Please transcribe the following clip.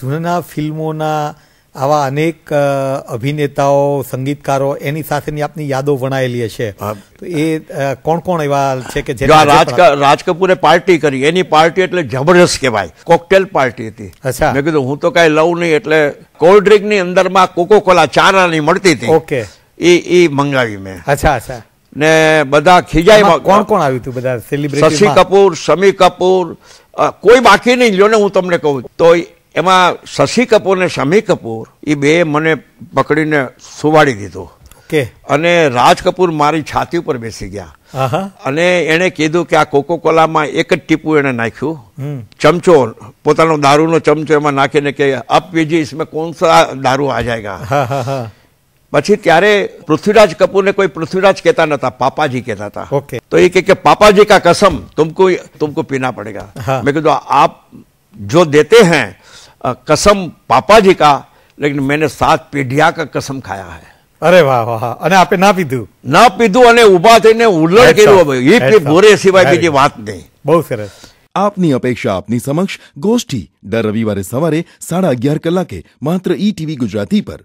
જૂના ફિલ્મોના આવા અનેક અભિનેતાઓ સંગીતકારો એની સાથેની આપની યાદો વણાયેલી હશે તો એ કોણ કોણ એવા છે કે જે રાજ કપૂરે પાર્ટી કરી એની પાર્ટી એટલે જબરજસ્ત કહેવાય કોકટેલ પાર્ટી હતી અચ્છા મેં કીધું હું તો કાંઈ લઉં નહીં એટલે કોલ્ડ ડ્રિંકની અંદરમાં કોકો કોલા ચારાની મળતી હતી ઓકે એ એ મંગાવી મેં અચ્છા અચ્છા ને બધા ખીજાઈ કોણ કોણ આવ્યું હતું બધા સેલિબ્રિટી શશી કપૂર શમી કપૂર કોઈ બાકી નહીં લ્યો ને હું તમને કહું તો એમાં શશી કપૂર ને શમી કપૂર એ બે મને પકડીને સુવાડી દીધો અને રાજ કપૂર મારી છાતી ઉપર બેસી ગયા અને એને કીધું કે આ કોકો કોલામાં એક જ ટીપું એને નાખ્યું ચમચો પોતાનો દારૂનો ચમચો એમાં નાખીને કે અપ પીજી ઇસમે કોણ સા દારૂ આ જાયગા પછી ત્યારે પૃથ્વીરાજ કપૂરને કોઈ પૃથ્વીરાજ કહેતા નતા પાપાજી કહેતા હતા ઓકે તો એ કે પાપાજી કા કસમ તુમકો તુમકો પીના પડેગા મેં કીધું આપ જો દેતે હૈ कसम पापा जी का लेकिन मैंने સાત પેઢિયા કા કસમ ખાયા હે અરે વાહ વાહ અને આપે ના પીધું ના પીધું અને ઉભા થઈને ઉલ્લડ કર્યું ભાઈ એક સિવાય બીજી વાત નહીં બહુ સરસ આપની અપેક્ષા આપની સમક્ષ ગોષ્ઠી દર રવિવારે સવારે સાડા અગિયાર કલાકે માત્ર ઈ ટીવી ગુજરાતી પર